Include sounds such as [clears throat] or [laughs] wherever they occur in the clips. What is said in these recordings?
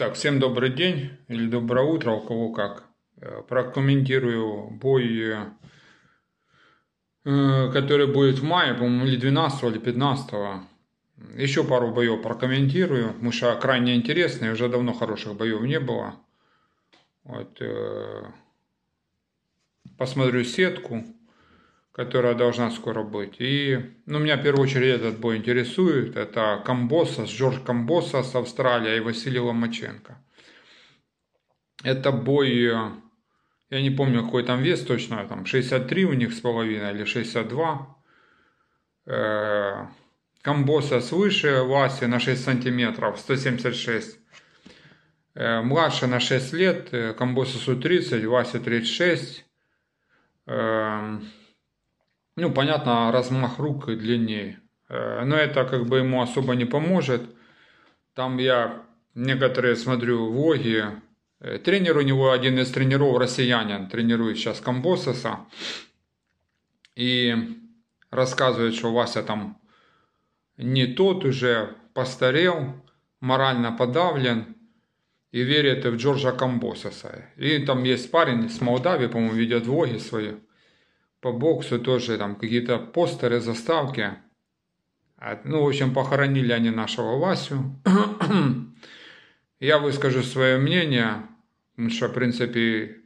Так, всем добрый день или доброе утро, у кого как. Э, прокомментирую бой, э, э, который будет в мае, по-моему, или 12 или 15 Еще пару боев прокомментирую, потому что крайне интересные, уже давно хороших боев не было. Вот, посмотрю сетку, которая должна скоро быть. И ну, меня в первую очередь этот бой интересует. Это Камбосас, Жорж Камбосас Австралия и Василий Ломаченко. Это бой, э, я не помню какой там вес точно, там 63 у них с половиной или 62. Э-э- Камбоса выше Васи на 6 сантиметров, 176. Э-э- младше на 6 лет, э, Камбосасу 30, Васе 36. Э-э- эм, ну, понятно, размах рук длиннее. Э, но это как бы ему особо не поможет. Там я некоторые смотрю влоги. Э, тренер у него, один из тренеров, россиянин, тренирует сейчас Камбососа. И рассказывает, что Вася там не тот уже, постарел, морально подавлен и верит в Джорджа Камбососа. И там есть парень с Молдавии, по-моему, ведет влоги свои – по боксу тоже там какие-то постеры, заставки. А, ну, в общем, похоронили они нашего Васю. [clears throat] Я выскажу свое мнение, что, в принципе,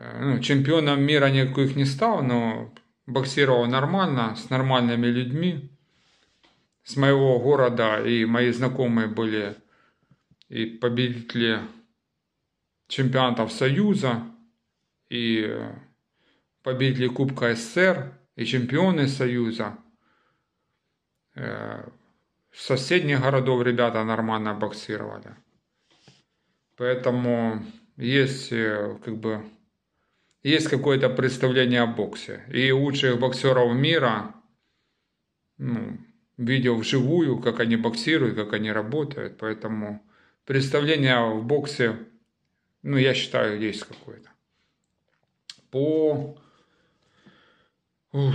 э, ну, чемпионом мира никаких не стал, но боксировал нормально, с нормальными людьми. С моего города и мои знакомые были и победители чемпионатов Союза, и э, победители Кубка СССР и чемпионы Союза. С э, соседних городов ребята нормально боксировали. Поэтому есть э, как бы есть какое-то представление о боксе. И лучших боксеров мира ну, видел вживую, как они боксируют, как они работают. Поэтому представление в боксе, ну, я считаю, есть какое-то. По Уф.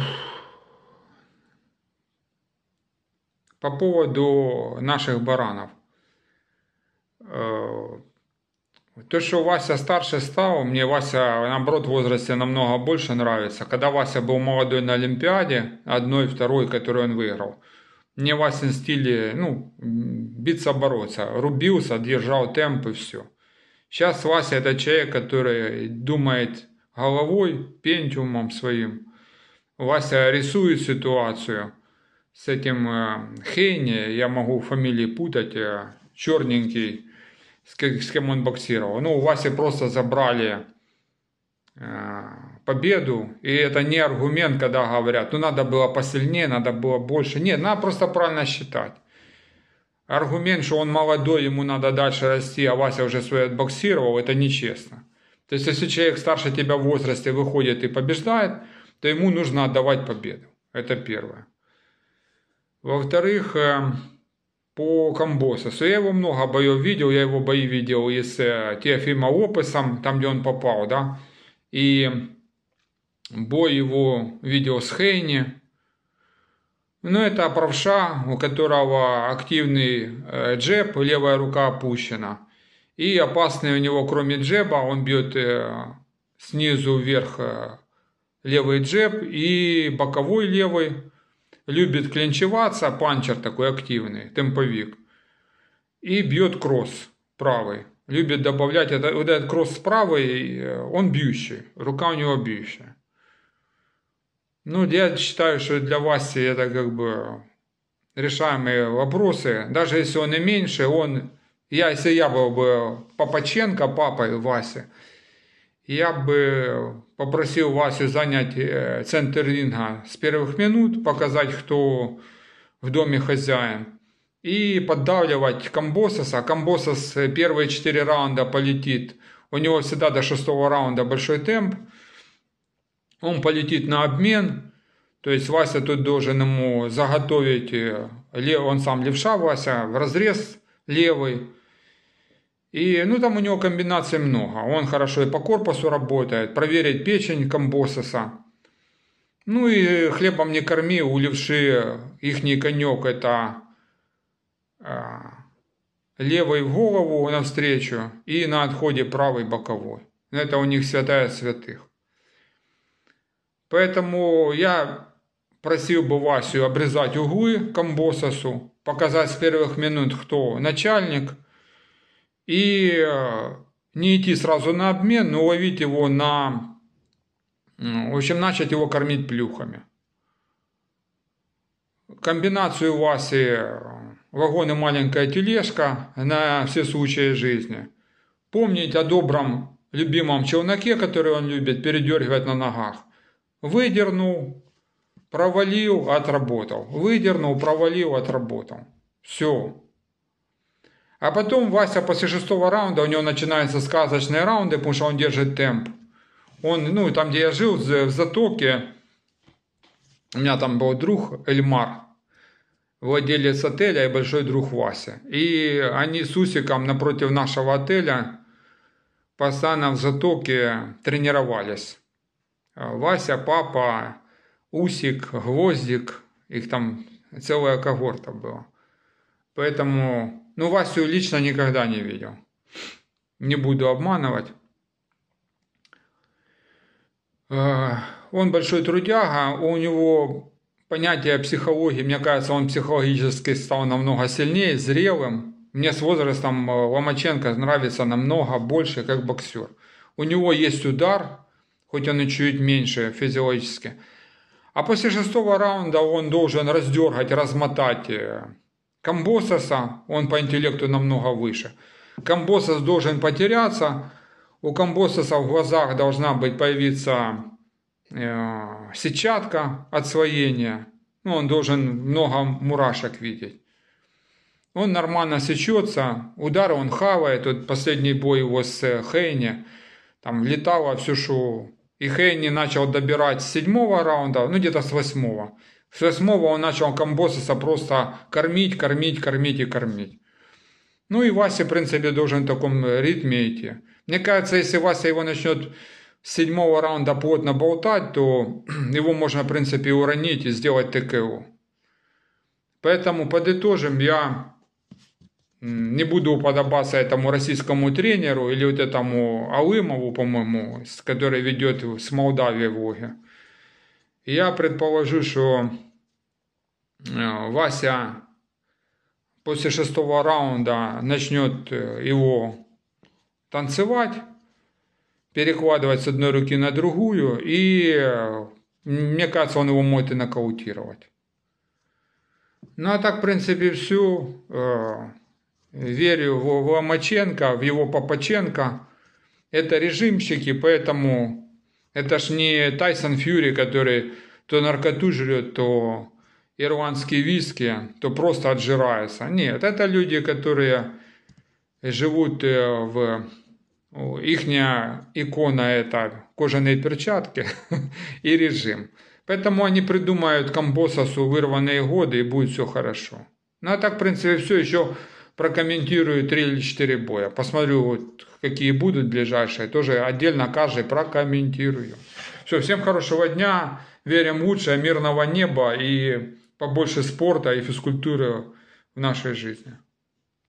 По поводу наших баранов. Э, то, что Вася старше стал, мне Вася, наоборот, в возрасте намного больше нравится. Когда Вася был молодой на Олимпиаде, одной, второй, которую он выиграл, мне Васин стиле, ну, биться, бороться. Рубился, держал темп и все. Сейчас Вася это человек, который думает головой, пентиумом своим. Вася рисует ситуацию с этим э, Хейни, я могу фамилии путать, э, черненький, с, кем он боксировал. Ну, у Васи просто забрали э, победу, и это не аргумент, когда говорят, ну надо было посильнее, надо было больше. Нет, надо просто правильно считать. Аргумент, что он молодой, ему надо дальше расти, а Вася уже свой отбоксировал, это нечестно. То есть, если человек старше тебя в возрасте выходит и побеждает, то ему нужно отдавать победу. Это первое. Во-вторых, э, по Камбососу. Я его много боев видел, я его бои видел и с э, Теофима Лопесом, там, где он попал, да, и бой его видел с Хейни. Ну, это правша, у которого активный э, джеб, левая рука опущена. И опасный у него, кроме джеба, он бьет снизу вверх левый джеб и боковой левый. Любит клинчеваться, панчер такой активный, темповик. И бьет кросс правый. Любит добавлять, это, вот этот кросс правый, э, он бьющий, рука у него бьющая. Ну, я считаю, что для Васи это как бы решаемые вопросы. Даже если он и меньше, он... Я, если я был бы Папаченко, папой Васи, я бы попросил Васю занять э, центр ринга с первых минут, показать, кто в доме хозяин, и поддавливать Камбососа. Камбосос э, первые четыре раунда полетит, у него всегда до шестого раунда большой темп, он полетит на обмен, то есть Вася тут должен ему заготовить, э, он сам левша Вася, в разрез левый, и, ну, там у него комбинаций много. Он хорошо и по корпусу работает. Проверить печень комбососа. Ну и хлебом не корми, у левши ихний конек это э, левый в голову навстречу и на отходе правый боковой. Это у них святая святых. Поэтому я просил бы Васю обрезать углы комбососу, показать с первых минут, кто начальник – и э, не идти сразу на обмен, но ловить его на... В общем, начать его кормить плюхами. Комбинацию Васи э, вагон и маленькая тележка на все случаи жизни. Помнить о добром любимом челноке, который он любит, передергивать на ногах. Выдернул, провалил, отработал. Выдернул, провалил, отработал. Все. А потом Вася после шестого раунда, у него начинаются сказочные раунды, потому что он держит темп. Он, ну, там, где я жил, в Затоке, у меня там был друг Эльмар, владелец отеля и большой друг Вася. И они с Усиком напротив нашего отеля постоянно в Затоке тренировались. Вася, папа, Усик, Гвоздик, их там целая когорта была. Поэтому ну, Васю лично никогда не видел. Не буду обманывать. Э, он большой трудяга, у него понятие психологии, мне кажется, он психологически стал намного сильнее, зрелым. Мне с возрастом э, Ломаченко нравится намного больше, как боксер. У него есть удар, хоть он и чуть меньше физиологически. А после шестого раунда он должен раздергать, размотать э, Камбососа, он по интеллекту намного выше. Камбосос должен потеряться, у Камбососа в глазах должна быть появиться э, сетчатка отсвоения. Ну, он должен много мурашек видеть. Он нормально сечется, удары он хавает. Вот последний бой его с э, Хейни, там летало все что. И Хейни начал добирать с седьмого раунда, ну где-то с восьмого. С восьмого он начал Камбосиса просто кормить, кормить, кормить и кормить. Ну и Вася, в принципе, должен в таком ритме идти. Мне кажется, если Вася его начнет с седьмого раунда плотно болтать, то [clears throat] его можно, в принципе, уронить и сделать ТКО. Поэтому подытожим, я не буду уподобаться этому российскому тренеру или вот этому Алымову, по-моему, который ведет с Молдавии влоги. Я предположу, что Вася после шестого раунда начнет его танцевать, перекладывать с одной руки на другую, и мне кажется, он его может и нокаутировать. Ну а так, в принципе, всю э, верю в Ломаченко, в его Попаченко. Это режимщики, поэтому это ж не Тайсон Фьюри, который то наркоту жрет, то ирландские виски, то просто отжирается. Нет, это люди, которые живут э, в... Их икона – это кожаные перчатки [laughs] и режим. Поэтому они придумают Камбососу вырванные годы и будет все хорошо. Ну а так, в принципе, все еще прокомментирую 3 или 4 боя. Посмотрю, вот, какие будут ближайшие, тоже отдельно каждый прокомментирую. Все, всем хорошего дня, верим в лучшее, мирного неба и побольше спорта и физкультуры в нашей жизни.